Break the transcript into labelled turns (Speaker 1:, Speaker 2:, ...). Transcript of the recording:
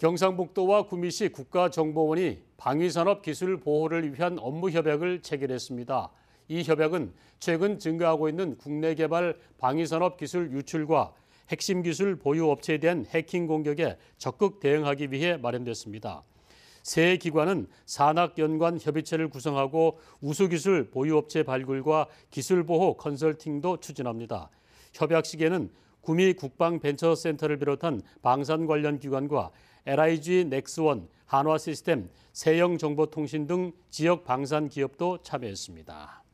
Speaker 1: 경상북도와 구미시 국가정보원이 방위산업 기술 보호를 위한 업무 협약을 체결했습니다. 이 협약은 최근 증가하고 있는 국내 개발 방위산업 기술 유출과 핵심 기술 보유 업체에 대한 해킹 공격에 적극 대응하기 위해 마련됐습니다. 세 기관은 산학 연관 협의체를 구성하고 우수 기술 보유 업체 발굴과 기술 보호 컨설팅도 추진합니다. 협약 시에는 구미 국방벤처센터를 비롯한 방산 관련 기관과 LIG 넥스원, 한화시스템, 세영정보통신 등 지역 방산 기업도 참여했습니다.